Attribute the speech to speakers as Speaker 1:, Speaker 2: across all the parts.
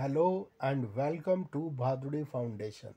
Speaker 1: Hello and welcome to Bhaduri Foundation.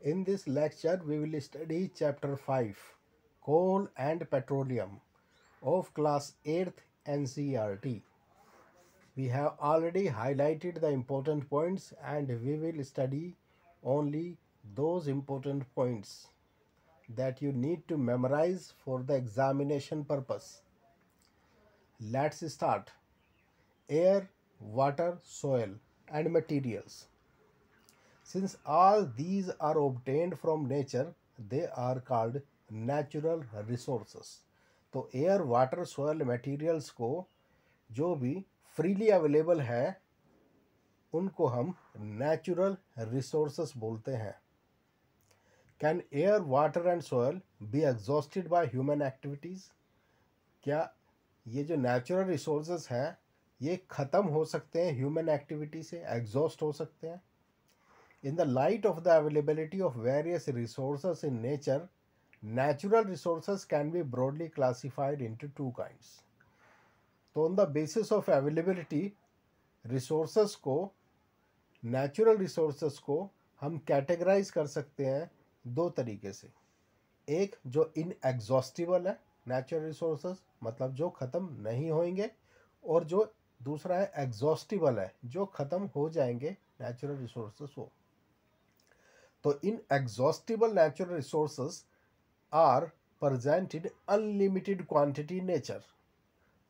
Speaker 1: In this lecture, we will study Chapter 5, Coal and Petroleum of Class 8th NCRT. We have already highlighted the important points and we will study only those important points that you need to memorize for the examination purpose. Let's start. Air, water, soil and materials. Since all these are obtained from nature, they are called natural resources. तो air water soil materials को जो भी freely available है उनको हम natural resources बोलते हैं can air water and soil be exhausted by human activities क्या ये जो नेचुरल रिसोर्सेज हैं ये ख़त्म हो सकते हैं ह्यूमन एक्टिविटी से एग्जॉस्ट हो सकते हैं in the light of the availability of various resource in nature natural resource can be broadly classified into two kind तो on the basis of availability resource को नेचुरल रिसोर्स को हम categorise कर सकते हैं दो तरीके से एक जो इन एग्जॉस्टिबल है नेचुरल रिसोर्स मतलब जो ख़त्म नहीं होंगे और जो दूसरा है एग्जॉस्टिबल है जो ख़त्म हो जाएंगे नेचुरल रिसोर्सेस वो तो inexhaustible natural resources are present in unlimited quantity nature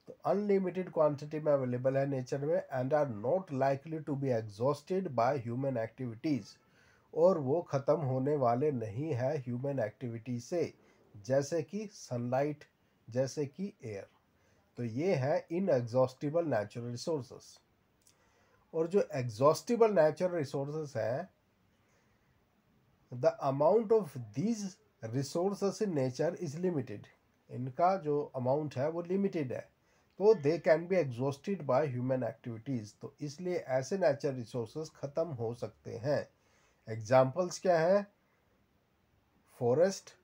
Speaker 1: तो अनलिमिटेड क्वांटिटी में अवेलेबल है नेचर में and are not likely to be exhausted by human activities और वो ख़त्म होने वाले नहीं है ह्यूमन एक्टिविटी से जैसे कि सनलाइट जैसे कि एयर तो ये है एग्जॉस्टिबल नेचुरल रिसोर्सेस और जो एग्जॉस्टिबल नेचुरल रिसोर्सेस हैं the amount of these resources in nature is limited इनका जो अमाउंट है वो लिमिटेड है तो they can be exhausted by human activities तो इसलिए ऐसे नेचुरल रिसोर्सेज ख़त्म हो सकते हैं एग्जाम्पल्स क्या हैं forest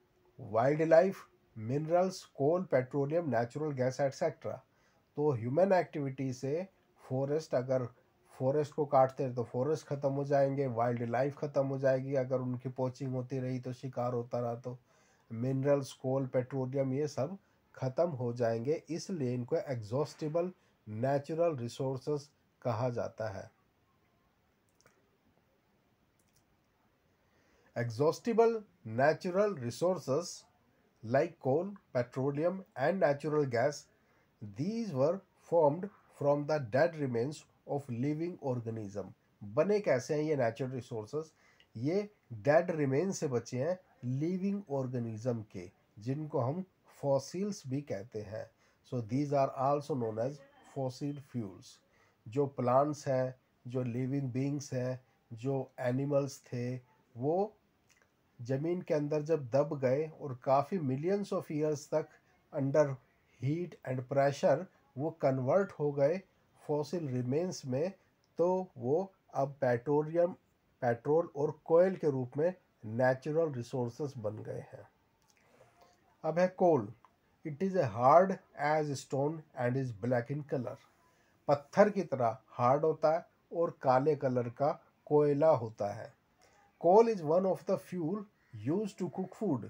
Speaker 1: wildlife minerals coal petroleum natural gas etcetera तो ह्यूमन एक्टिविटी से फॉरेस्ट अगर फॉरेस्ट को काटते हैं तो फॉरेस्ट ख़त्म हो जाएंगे वाइल्ड लाइफ ख़त्म हो जाएगी अगर उनकी पोचिंग होती रही तो शिकार होता रहा तो मिनरल्स कोल पेट्रोलियम ये सब ख़त्म हो जाएंगे इसलिए इनको एग्जॉस्टिबल नेचुरल रिसोर्स कहा जाता है exhaustible natural resources like coal, petroleum and natural gas, these were formed from the dead remains of living organism. बने कैसे हैं ये नेचुरल रिसोर्सेज ये डेड रिमेन से बचे हैं लिविंग ऑर्गेनिज्म के जिनको हम फॉसिल्स भी कहते हैं so these are also known as fossil fuels जो प्लांट्स हैं जो लिविंग बींग्स हैं जो एनिमल्स थे वो ज़मीन के अंदर जब दब गए और काफ़ी मिलियंस ऑफ ईयर्स तक अंडर हीट एंड प्रेशर वो कन्वर्ट हो गए फॉसिल रिमेंस में तो वो अब पेट्रोलियम पेट्रोल और कोयल के रूप में नेचुरल रिसोर्सेस बन गए हैं अब है coal it is a hard as stone and is black in colour पत्थर की तरह हार्ड होता है और काले कलर का कोयला होता है coal is one of the fuel use to cook food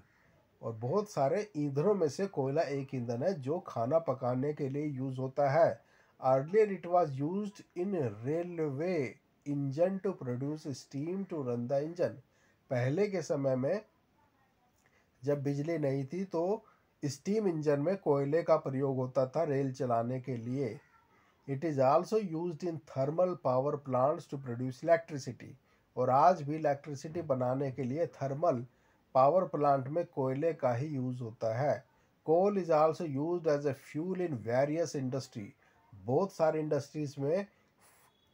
Speaker 1: और बहुत सारे ईंधनों में से कोयला एक ईंधन है जो खाना पकाने के लिए यूज़ होता है earlier it was use in railway engine to produce steam to run the engine पहले के समय में जब बिजली नहीं थी तो स्टीम इंजन में कोयले का प्रयोग होता था रेल चलाने के लिए it is also used in thermal power plants to produce electricity और आज भी इलेक्ट्रिसिटी बनाने के लिए थर्मल पावर प्लांट में कोयले का ही यूज़ होता है coal is also use as a fuel in various industry बहुत सारे इंडस्ट्रीज़ में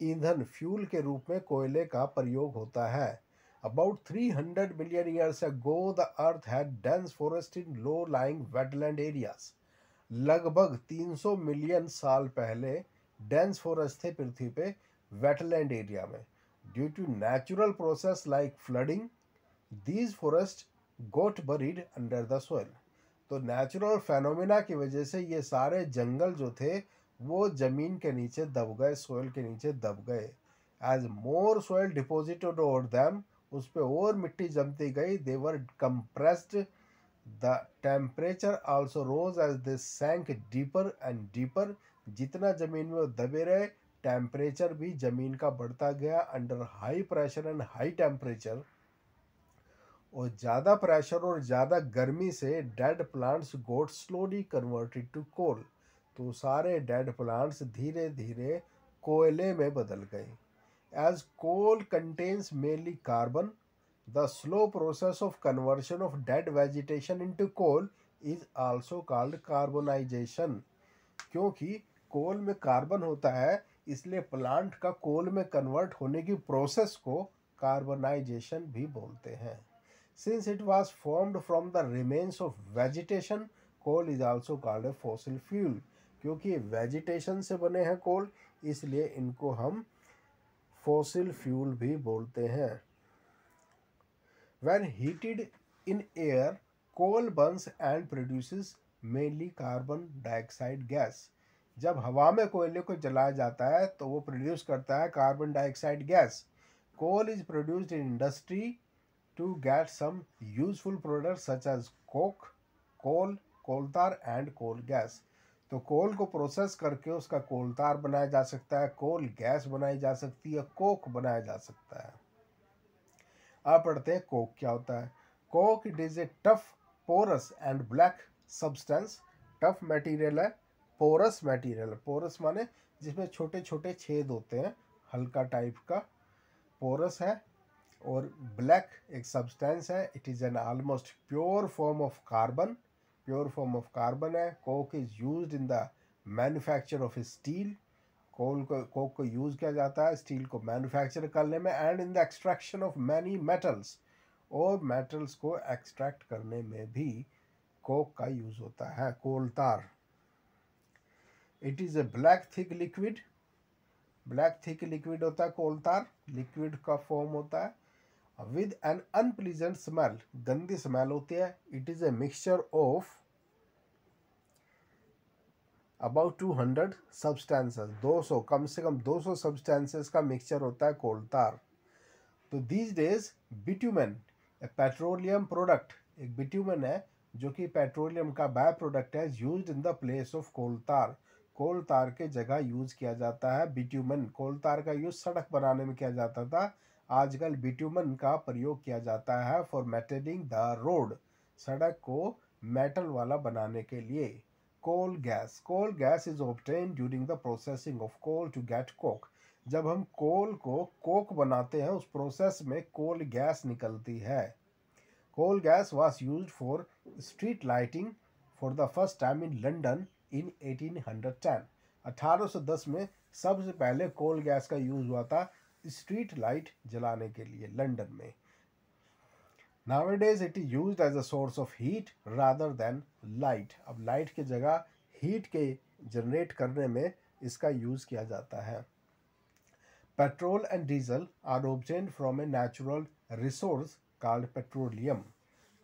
Speaker 1: ईंधन फ्यूल के रूप में कोयले का प्रयोग होता है about three hundred million years ago the earth had dense forest in low lying wetland areas लगभग तीन सौ मिलियन साल पहले डेंस फॉरेस्ट थे पृथ्वी पे वेटलैंड एरिया में Due to natural process like flooding, these forests got buried under the soil. तो नेचुरल फेनोमेना की वजह से ये सारे जंगल जो थे वो ज़मीन के नीचे दब गए सोयल के नीचे दब गए as more soil deposited over them उस पर और मिट्टी जमती गई they were compressed the temperature also rose as they sank deeper and deeper जितना ज़मीन में वो दबे रहे टेम्परेचर भी ज़मीन का बढ़ता गया under high pressure and high temperature और ज़्यादा प्रेशर और ज़्यादा गर्मी से dead plants got slowly converted to coal तो सारे डेड प्लांट्स धीरे धीरे कोयले में बदल गए as coal contains mainly carbon the slow process of conversion of dead vegetation into coal is also called carbonisation क्योंकि कोल में कार्बन होता है इसलिए प्लांट का कोल में कन्वर्ट होने की प्रोसेस को कार्बनाइजेशन भी बोलते हैं since it was formed from the remains of vegetation coal is also called a fossil fuel क्योंकि वेजिटेशन से बने हैं कोल इसलिए इनको हम फॉसिल फ्यूल भी बोलते हैं when heated in air coal burns and produce mainly carbon dioxide gas जब हवा में कोयले को जलाया जाता है तो वो प्रोड्यूस करता है carbon dioxide gas coal is produced in industry to get some useful product such as coke coal coal tar and coal gas तो कोल को प्रोसेस करके उसका कोल तार बनाया जा सकता है कोल गैस बनाई जा सकती है कोक बनाया जा सकता है अब पढ़ते हैं कोक क्या होता है coke it is a tough porous and black substance tough material है पोरस मटेरियल पोरस माने जिसमें छोटे छोटे छेद होते हैं हल्का टाइप का पोरस है और ब्लैक एक सब्सटेंस है it is an almost pure form of carbon pure form of carbon है coke is use in the manufacture of steel coal को कोक को यूज़ किया जाता है स्टील को मैन्युफैक्चर करने में and in the extraction of many metals और मेटल्स को एक्सट्रैक्ट करने में भी कोक का यूज़ होता है coal tar it is a black thick liquid black thick liquid होता है कोलतार लिक्विड का फॉर्म होता है विद एन अनप्लीजेंट स्मेल गंदी स्मेल होती है it is a mixture of about two hundred substances दो सौ कम से कम दो सौ सब्सटेंसेस का मिक्सचर होता है कोलतार तो these days bitumen a petroleum product एक बिट्यूमेन है जो कि पेट्रोलियम का बाय प्रोडक्ट है use in the place of coal tar coal tar के जगह यूज़ किया जाता है बिट्यूमन कोल तार का यूज़ सड़क बनाने में किया जाता था आजकल बिट्यूमन का प्रयोग किया जाता है फॉर मेटेडिंग द रोड सड़क को मेटल वाला बनाने के लिए coal gas coal gas is obtain during the processing of coal to get coke जब हम कोल को कोक बनाते हैं उस प्रोसेस में कोल गैस निकलती है coal gas was use for street lighting for the first time in London in 1810 1810 में सबसे पहले कोल गैस का यूज़ हुआ था स्ट्रीट लाइट जलाने के लिए लंदन में nowadays it is use as a source of heat rather than light अब लाइट की जगह हीट के जनरेट करने में इसका यूज़ किया जाता है petrol and diesel are obtain from a natural resource called petroleum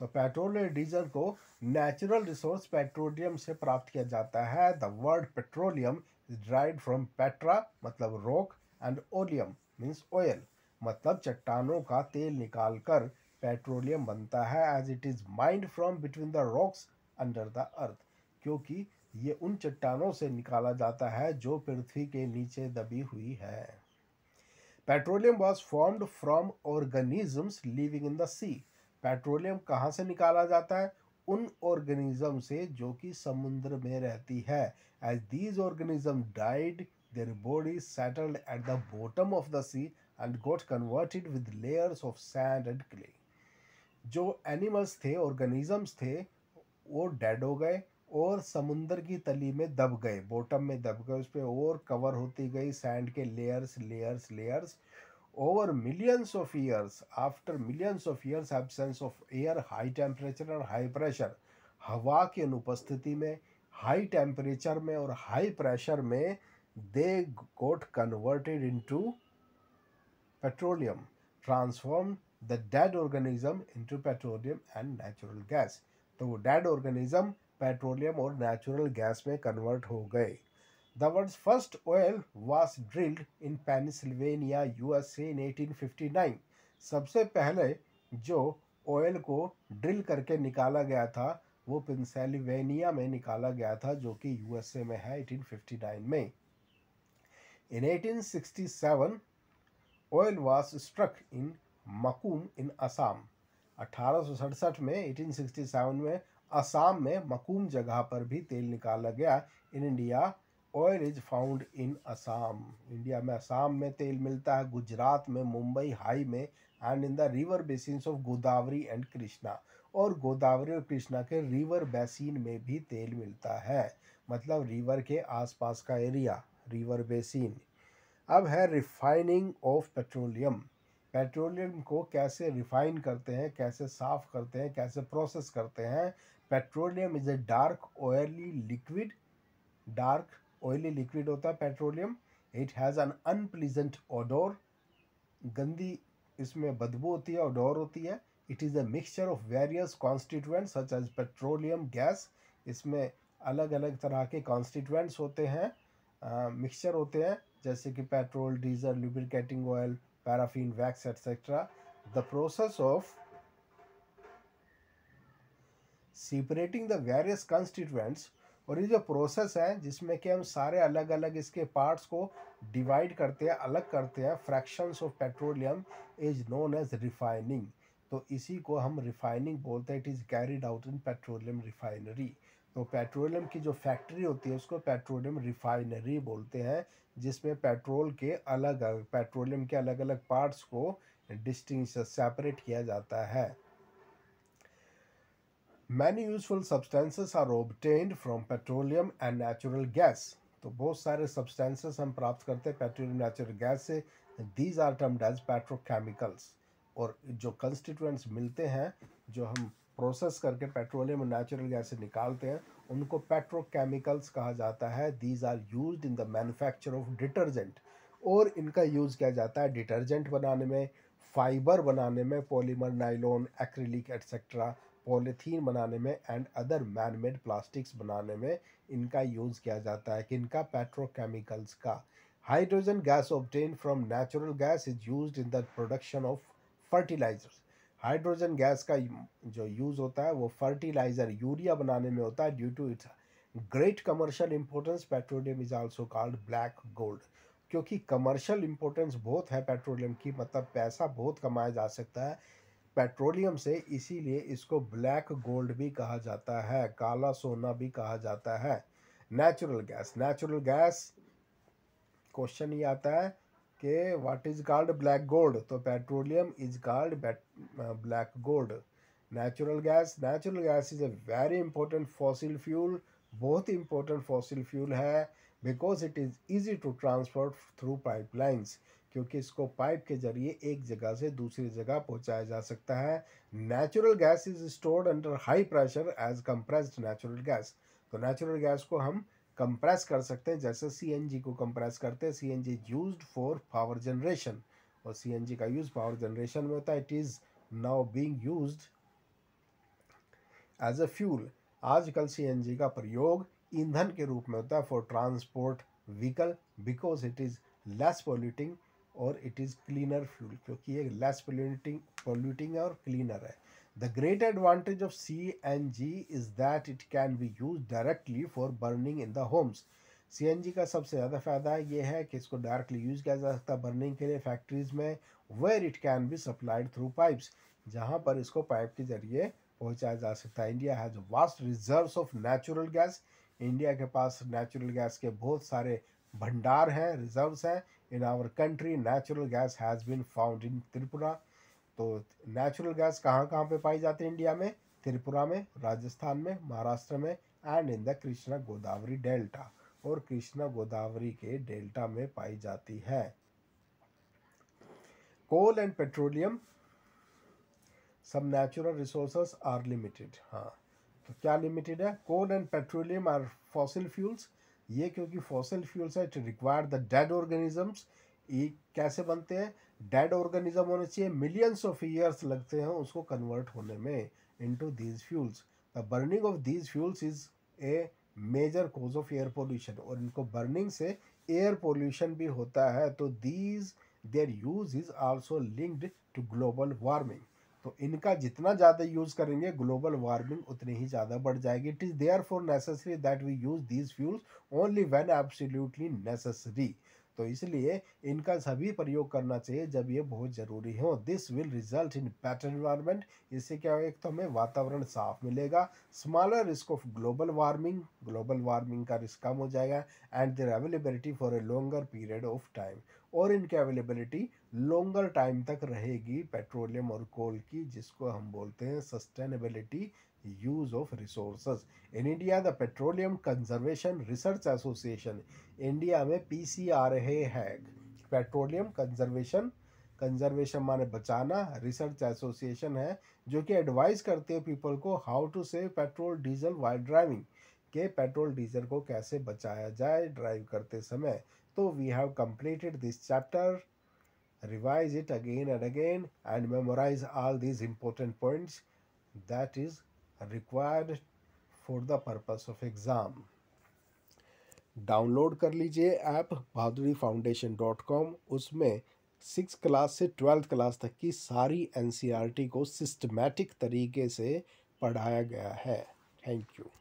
Speaker 1: तो पेट्रोल और डीजल को नेचुरल रिसोर्स पेट्रोलियम से प्राप्त किया जाता है the word petroleum is derived from petra मतलब rock and oleum means oil मतलब चट्टानों का तेल निकालकर पेट्रोलियम बनता है as it is mined from between the rocks under the earth क्योंकि ये उन चट्टानों से निकाला जाता है जो पृथ्वी के नीचे दबी हुई है petroleum was formed from organisms living in the sea petroleum कहाँ से निकाला जाता है उन ऑर्गेनिज्म से जो कि समुद्र में रहती है as these organism died their body settled at the bottom of the sea and got converted with layers of sand and clay जो एनिमल्स थे ऑर्गेनिजम्स थे वो डेड हो गए और समुंदर की तली में दब गए बॉटम में दब गए उस पर और कवर होती गई सैंड के layers layers layers over millions of years, after millions of years absence of air, high temperature और high pressure, हवा की अनुपस्थिति में हाई टेम्परेचर में और हाई प्रेशर में they got converted into petroleum transform the dead organism into petroleum and natural gas तो वो डेड ऑर्गेनिज्म पेट्रोलियम और नेचुरल गैस में कन्वर्ट हो गए The world's first oil was drilled in Pennsylvania, USA in 1859. सबसे पहले जो ऑयल को ड्रिल करके निकाला गया था वो पेंसिल्वेनिया में निकाला गया था जो कि यूएसए में है 1859 में in 1867, oil was struck in Makum in Assam अठारह में 1867 में असम में मकूम जगह पर भी तेल निकाला गया in India oil is found in Assam India में असम में तेल मिलता है गुजरात में मुंबई हाई में and in the river basin of Godavari and Krishna और गोदावरी और कृष्णा के रिवर बेसिन में भी तेल मिलता है मतलब रिवर के आसपास का एरिया रिवर बेसिन अब है रिफाइनिंग ऑफ पेट्रोलियम पेट्रोलियम को कैसे रिफाइन करते हैं कैसे साफ़ करते हैं कैसे प्रोसेस करते हैं petroleum is a dark oily liquid dark oily liquid होता है petroleum it has an unpleasant odour गंदी इसमें बदबू होती है ऑडोर होती है it is a mixture of various constituent such as petroleum gas इसमें अलग अलग तरह के कॉन्स्टिट्यूएंट्स होते हैं मिक्सचर होते हैं जैसे कि petrol diesel lubricating oil paraffin wax etcetera the process of separating the various constituents और ये जो प्रोसेस है जिसमें कि हम सारे अलग अलग इसके पार्ट्स को डिवाइड करते हैं अलग करते हैं fractions of petroleum is known as refining तो इसी को हम रिफाइनिंग बोलते हैं it is carried out in petroleum refinery तो पेट्रोलियम की जो फैक्ट्री होती है उसको पेट्रोलियम रिफाइनरी बोलते हैं जिसमें पेट्रोल के अलग अलग पेट्रोलियम के अलग अलग पार्ट्स को डिस्टिंग सेपरेट किया जाता है many useful substances are obtained from petroleum and natural gas तो बहुत सारे सब्सटेंसेस हम प्राप्त करते हैं पेट्रोलियम नेचुरल गैस से these are termed as petrochemicals और जो कंस्टिट्यूएंट्स मिलते हैं जो हम प्रोसेस करके पेट्रोलियम और नेचुरल गैस से निकालते हैं उनको पेट्रोकेमिकल्स कहा जाता है these are use in the manufacture of detergent और इनका यूज़ किया जाता है डिटर्जेंट बनाने में फाइबर बनाने में polymer nylon acrylic etcetera polythene बनाने में and other man made plastics बनाने में इनका यूज़ किया जाता है किनका पेट्रोकेमिकल्स का hydrogen gas obtain from natural gas is use in the production of fertiliser hydrogen gas का जो यूज़ होता है वो फर्टिलाइज़र यूरिया बनाने में होता है due to its great commercial importance petroleum is also called black gold क्योंकि कमर्शियल इम्पोर्टेंस बहुत है पेट्रोलियम की मतलब पैसा बहुत कमाया जा सकता है पेट्रोलियम से इसीलिए इसको ब्लैक गोल्ड भी कहा जाता है काला सोना भी कहा जाता है natural gas natural gas question ये आता है कि what is called black gold तो petroleum is called black gold natural gas natural gas is a very important fossil fuel बहुत ही इंपॉर्टेंट फॉसिल फ्यूल है because it is easy to transfer through pipelines क्योंकि इसको pipe के जरिए एक जगह से दूसरी जगह पहुंचाया जा सकता है natural gas is stored under high pressure as compressed natural gas तो नेचुरल गैस को हम कंप्रेस कर सकते हैं जैसे सी को कंप्रेस करते हैं C N G use for power generation और सी का यूज़ पावर जनरेशन में होता है it is now being use as a fuel आजकल सी का प्रयोग ईंधन के रूप में होता है for transport vehicle because it is less polluting और इट इज़ क्लीनर फ्यूल क्योंकि ये लेस पोल्यूटिंग पोल्यूटिंग है और क्लीनर है the great advantage of C N G is that it can be use directly for burning in the homes C N G का सबसे ज़्यादा फ़ायदा ये है कि इसको डायरेक्टली यूज़ किया जा सकता है बर्निंग के लिए फैक्ट्रीज़ में where it can be supplied through pipes जहाँ पर इसको पाइप के ज़रिए पहुँचाया जा सकता है India has vast reserve of natural gas India के पास नेचुरल गैस के बहुत सारे भंडार हैं रिजर्व्स हैं in our country natural gas has been found in Tripura तो नेचुरल गैस कहाँ कहाँ पे पाई जाती है इंडिया में त्रिपुरा में राजस्थान में महाराष्ट्र में and in the Krishna Godavari delta और कृष्णा गोदावरी के डेल्टा में पाई जाती है कोल एंड पेट्रोलियम सब नेचुरल रिसोर्सेस आर लिमिटेड हाँ तो क्या लिमिटेड है coal and petroleum are fossil fuels ये क्योंकि फॉसिल फ्यूल्स है it require the dead organisms ये कैसे बनते हैं डेड ऑर्गेनिज्म होने चाहिए मिलियंस ऑफ ईयर्स लगते हैं उसको कन्वर्ट होने में into these fuels the burning of these fuels is a major cause of air pollution और इनको बर्निंग से एयर पोल्यूशन भी होता है तो these their use is also linked to global warming तो इनका जितना ज़्यादा यूज़ करेंगे ग्लोबल वार्मिंग उतनी ही ज़्यादा बढ़ जाएगी it is there for necessary that we use these fuels only when absolutely necessary तो इसलिए इनका सभी प्रयोग करना चाहिए जब ये बहुत ज़रूरी हो this will result in better environment इससे क्या एक तो हमें वातावरण साफ मिलेगा smaller risk of global warming global warming का रिस्क कम हो जाएगा and their availability for a longer period of time और इनकी अवेलेबिलिटी लॉन्गर टाइम तक रहेगी पेट्रोलियम और कोल की जिसको हम बोलते हैं sustainability use of resources in india the petroleum conservation research association india mein pcra hai petroleum conservation conservation माने बचाना रिसर्च एसोसिएशन है जो कि एडवाइस करते हैं पीपल को how to save petrol diesel while driving के पेट्रोल डीजल को कैसे बचाया जाए ड्राइव करते समय तो we have completed this chapter revise it again and again and memorise all these important points that is required for the purpose of exam download कर लीजिए app Bhaduri foundation dot com उसमें सिक्स क्लास से twelfth class तक की सारी N e को systematic तरीके से पढ़ाया गया है थैंक यू